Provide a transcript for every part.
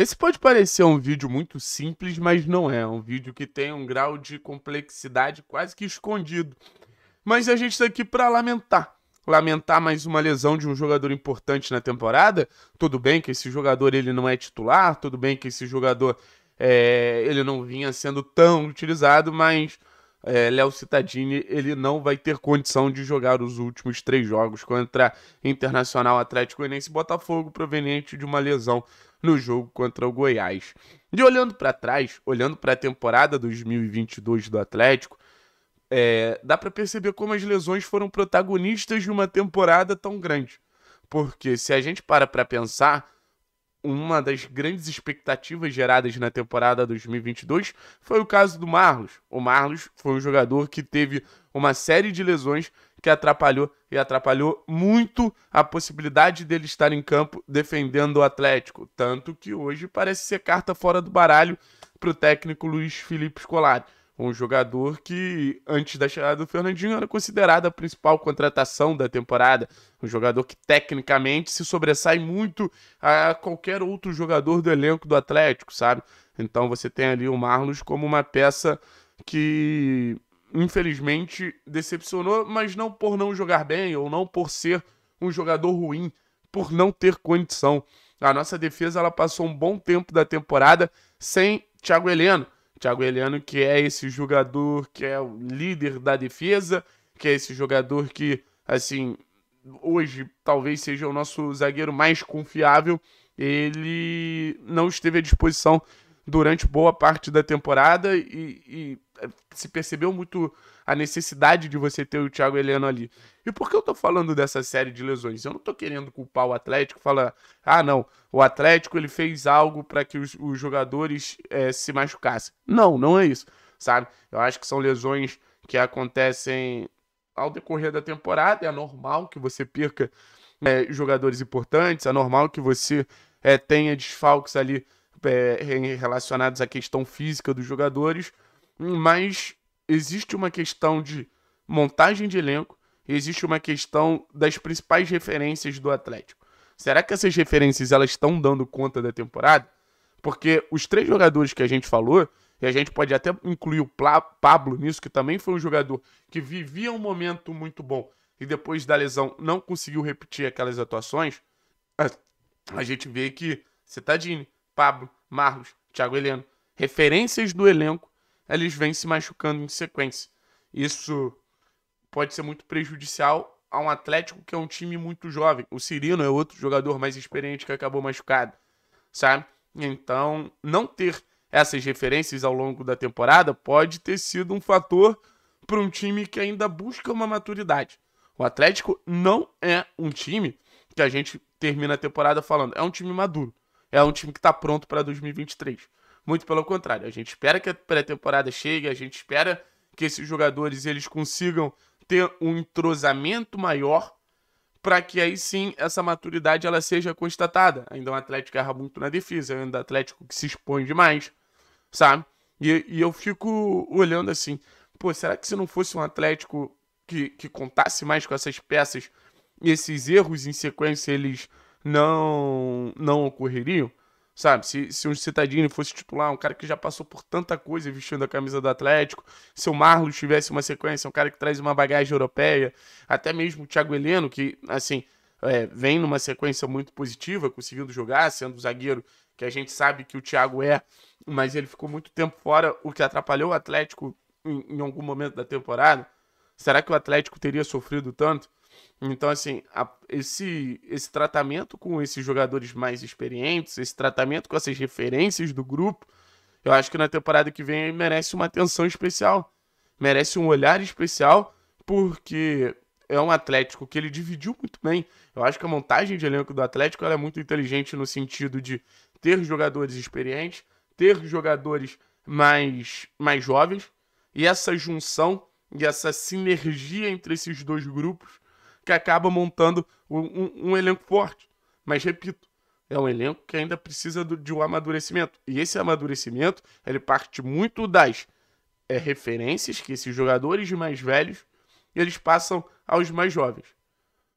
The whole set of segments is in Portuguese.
Esse pode parecer um vídeo muito simples, mas não é. É um vídeo que tem um grau de complexidade quase que escondido. Mas a gente está aqui para lamentar. Lamentar mais uma lesão de um jogador importante na temporada. Tudo bem que esse jogador ele não é titular, tudo bem que esse jogador é, ele não vinha sendo tão utilizado, mas é, Léo Cittadini ele não vai ter condição de jogar os últimos três jogos contra Internacional Atlético Goianiense e Botafogo, proveniente de uma lesão no jogo contra o Goiás. E olhando para trás, olhando para a temporada 2022 do Atlético, é, dá para perceber como as lesões foram protagonistas de uma temporada tão grande. Porque se a gente para para pensar, uma das grandes expectativas geradas na temporada 2022 foi o caso do Marlos. O Marlos foi um jogador que teve uma série de lesões que atrapalhou e atrapalhou muito a possibilidade dele estar em campo defendendo o Atlético. Tanto que hoje parece ser carta fora do baralho para o técnico Luiz Felipe Scolari. Um jogador que, antes da chegada do Fernandinho, era considerado a principal contratação da temporada. Um jogador que, tecnicamente, se sobressai muito a qualquer outro jogador do elenco do Atlético, sabe? Então você tem ali o Marlos como uma peça que infelizmente, decepcionou, mas não por não jogar bem ou não por ser um jogador ruim, por não ter condição. A nossa defesa ela passou um bom tempo da temporada sem Thiago Heleno. Thiago Heleno, que é esse jogador que é o líder da defesa, que é esse jogador que, assim, hoje talvez seja o nosso zagueiro mais confiável, ele não esteve à disposição durante boa parte da temporada e, e se percebeu muito a necessidade de você ter o Thiago Heleno ali. E por que eu tô falando dessa série de lesões? Eu não tô querendo culpar o Atlético, falar, ah, não, o Atlético ele fez algo para que os, os jogadores é, se machucassem. Não, não é isso, sabe? Eu acho que são lesões que acontecem ao decorrer da temporada, é normal que você perca é, jogadores importantes, é normal que você é, tenha desfalques ali é, relacionados à questão física dos jogadores, mas existe uma questão de montagem de elenco, existe uma questão das principais referências do Atlético. Será que essas referências elas estão dando conta da temporada? Porque os três jogadores que a gente falou, e a gente pode até incluir o Pla Pablo nisso, que também foi um jogador que vivia um momento muito bom e depois da lesão não conseguiu repetir aquelas atuações, a, a gente vê que Cetadini, Pablo, Marlos, Thiago Heleno, referências do elenco eles vêm se machucando em sequência. Isso pode ser muito prejudicial a um Atlético que é um time muito jovem. O Cirino é outro jogador mais experiente que acabou machucado, sabe? Então, não ter essas referências ao longo da temporada pode ter sido um fator para um time que ainda busca uma maturidade. O Atlético não é um time que a gente termina a temporada falando, é um time maduro, é um time que está pronto para 2023. Muito pelo contrário, a gente espera que a pré-temporada chegue, a gente espera que esses jogadores eles consigam ter um entrosamento maior para que aí sim essa maturidade ela seja constatada. Ainda o é Atlético erra muito na defesa, ainda o é Atlético que se expõe demais, sabe? E, e, eu fico olhando assim, pô, será que se não fosse um Atlético que, que contasse mais com essas peças, esses erros em sequência eles não não ocorreriam? Sabe, se, se um Citadini fosse titular, um cara que já passou por tanta coisa vestindo a camisa do Atlético, se o Marlos tivesse uma sequência, um cara que traz uma bagagem europeia, até mesmo o Thiago Heleno, que, assim, é, vem numa sequência muito positiva, conseguindo jogar, sendo o zagueiro que a gente sabe que o Thiago é, mas ele ficou muito tempo fora, o que atrapalhou o Atlético em, em algum momento da temporada. Será que o Atlético teria sofrido tanto então, assim, a, esse, esse tratamento com esses jogadores mais experientes, esse tratamento com essas referências do grupo, eu acho que na temporada que vem merece uma atenção especial, merece um olhar especial, porque é um Atlético que ele dividiu muito bem. Eu acho que a montagem de elenco do Atlético é muito inteligente no sentido de ter jogadores experientes, ter jogadores mais, mais jovens, e essa junção e essa sinergia entre esses dois grupos que acaba montando um, um, um elenco forte. Mas, repito, é um elenco que ainda precisa do, de um amadurecimento. E esse amadurecimento, ele parte muito das é, referências que esses jogadores mais velhos, eles passam aos mais jovens.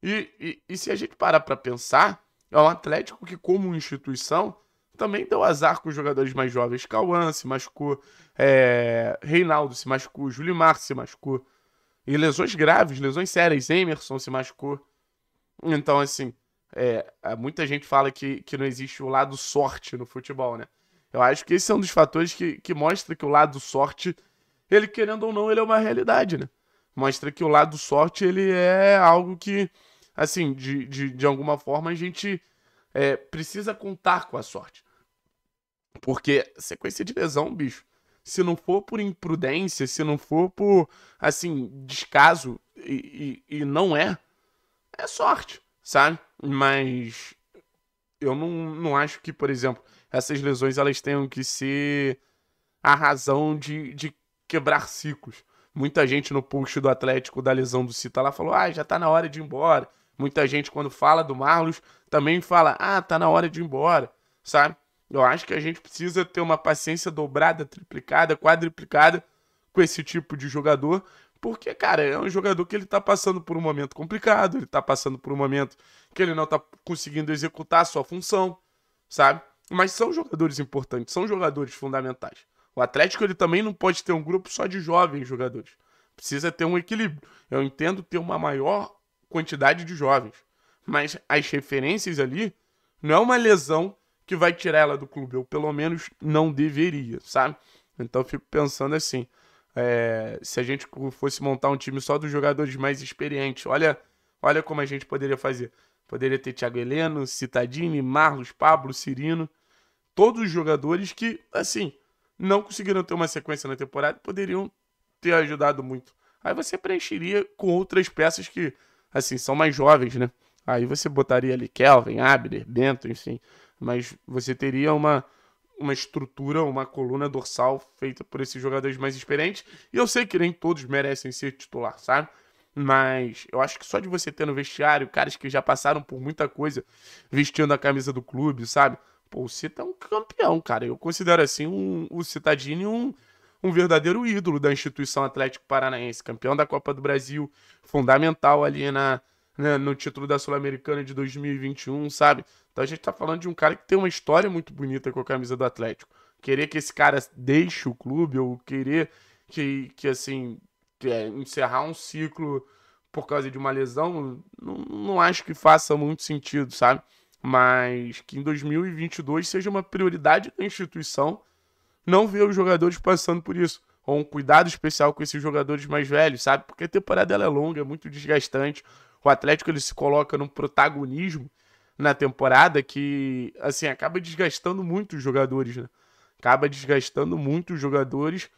E, e, e se a gente parar para pensar, é um Atlético que, como instituição, também deu azar com os jogadores mais jovens. Cauã se machucou, é, Reinaldo se machucou, Julimar se machucou. E lesões graves, lesões sérias. Emerson se machucou. Então, assim, é, é, muita gente fala que, que não existe o lado sorte no futebol, né? Eu acho que esse é um dos fatores que, que mostra que o lado sorte, ele querendo ou não, ele é uma realidade, né? Mostra que o lado sorte, ele é algo que, assim, de, de, de alguma forma a gente é, precisa contar com a sorte. Porque sequência de lesão, bicho se não for por imprudência, se não for por, assim, descaso, e, e, e não é, é sorte, sabe? Mas eu não, não acho que, por exemplo, essas lesões elas tenham que ser a razão de, de quebrar ciclos. Muita gente no post do Atlético da lesão do Cita lá falou: ah, já tá na hora de ir embora. Muita gente, quando fala do Marlos, também fala: ah, tá na hora de ir embora, sabe? Eu acho que a gente precisa ter uma paciência dobrada, triplicada, quadriplicada com esse tipo de jogador, porque, cara, é um jogador que ele tá passando por um momento complicado, ele tá passando por um momento que ele não tá conseguindo executar a sua função, sabe? Mas são jogadores importantes, são jogadores fundamentais. O Atlético ele também não pode ter um grupo só de jovens jogadores. Precisa ter um equilíbrio. Eu entendo ter uma maior quantidade de jovens, mas as referências ali não é uma lesão que vai tirar ela do clube, ou pelo menos não deveria, sabe? Então eu fico pensando assim, é, se a gente fosse montar um time só dos jogadores mais experientes, olha, olha como a gente poderia fazer. Poderia ter Thiago Heleno, Citadini, Marlos, Pablo, Cirino, todos os jogadores que, assim, não conseguiram ter uma sequência na temporada, poderiam ter ajudado muito. Aí você preencheria com outras peças que, assim, são mais jovens, né? Aí você botaria ali Kelvin, Abner, Bento, enfim, mas você teria uma, uma estrutura, uma coluna dorsal feita por esses jogadores mais experientes. E eu sei que nem todos merecem ser titular, sabe? Mas eu acho que só de você ter no vestiário caras que já passaram por muita coisa vestindo a camisa do clube, sabe? Pô, o Cita é um campeão, cara. Eu considero assim um, o Citadini um, um verdadeiro ídolo da instituição Atlético Paranaense. Campeão da Copa do Brasil, fundamental ali na, né, no título da Sul-Americana de 2021, sabe? Então a gente tá falando de um cara que tem uma história muito bonita com a camisa do Atlético. Querer que esse cara deixe o clube, ou querer que, que assim, que é, encerrar um ciclo por causa de uma lesão, não, não acho que faça muito sentido, sabe? Mas que em 2022 seja uma prioridade da instituição não ver os jogadores passando por isso. Ou um cuidado especial com esses jogadores mais velhos, sabe? Porque a temporada é longa, é muito desgastante. O Atlético ele se coloca num protagonismo na temporada que, assim, acaba desgastando muito os jogadores, né? Acaba desgastando muito os jogadores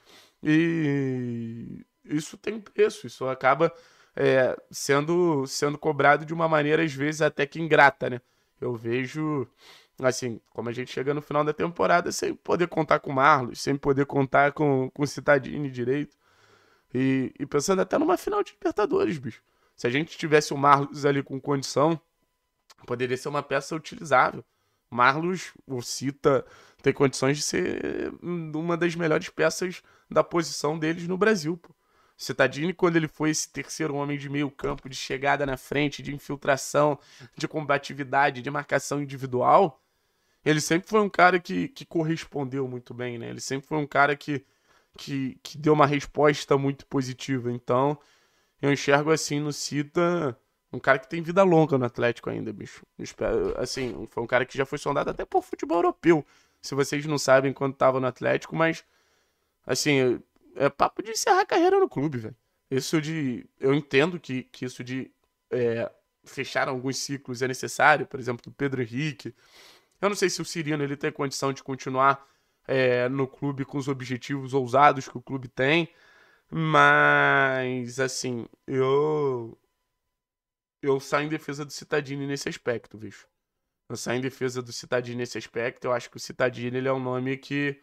e isso tem preço, isso acaba é, sendo, sendo cobrado de uma maneira, às vezes, até que ingrata, né? Eu vejo, assim, como a gente chega no final da temporada sem poder contar com o Marlos, sem poder contar com, com o Citadini direito. E, e pensando até numa final de Libertadores, bicho. Se a gente tivesse o Marlos ali com condição, poderia ser uma peça utilizável. Marlos, o Cita, tem condições de ser hum, uma das melhores peças da posição deles no Brasil. Pô. quando ele foi esse terceiro homem de meio campo, de chegada na frente, de infiltração, de combatividade, de marcação individual, ele sempre foi um cara que, que correspondeu muito bem, né? Ele sempre foi um cara que, que, que deu uma resposta muito positiva. Então, eu enxergo assim no Cita um cara que tem vida longa no Atlético ainda, bicho. Assim, foi um cara que já foi sondado até por futebol europeu. Se vocês não sabem quando tava no Atlético, mas assim, é papo de encerrar a carreira no clube, velho. Isso de. Eu entendo que, que isso de é, fechar alguns ciclos é necessário, por exemplo, do Pedro Henrique. Eu não sei se o Cirino ele tem condição de continuar é, no clube com os objetivos ousados que o clube tem. Mas, assim, eu. Eu saio em defesa do Citadini nesse aspecto, bicho. Eu saio em defesa do Citadini nesse aspecto. Eu acho que o Citadini é um nome que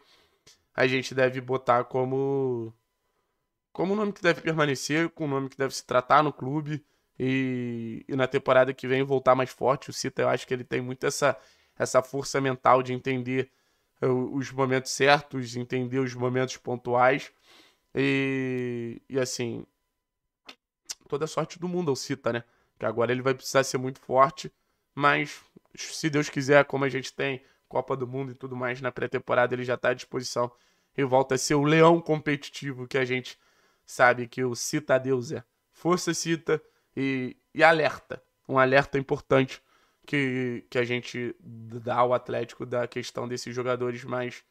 a gente deve botar como. Como um nome que deve permanecer, como um nome que deve se tratar no clube. E, e, na temporada que vem voltar mais forte. O Cita, eu acho que ele tem muito essa, essa força mental de entender eh, os momentos certos, entender os momentos pontuais. E, e assim, toda sorte do mundo ao Cita, né? Que agora ele vai precisar ser muito forte, mas se Deus quiser, como a gente tem Copa do Mundo e tudo mais na pré-temporada, ele já está à disposição e volta a ser o leão competitivo que a gente sabe que o Cita Deus é. Força Cita e, e alerta. Um alerta importante que, que a gente dá ao Atlético da questão desses jogadores mais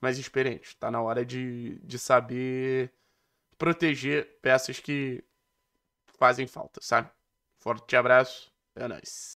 mais experiente. Está na hora de, de saber proteger peças que fazem falta, sabe? Forte abraço, é nóis.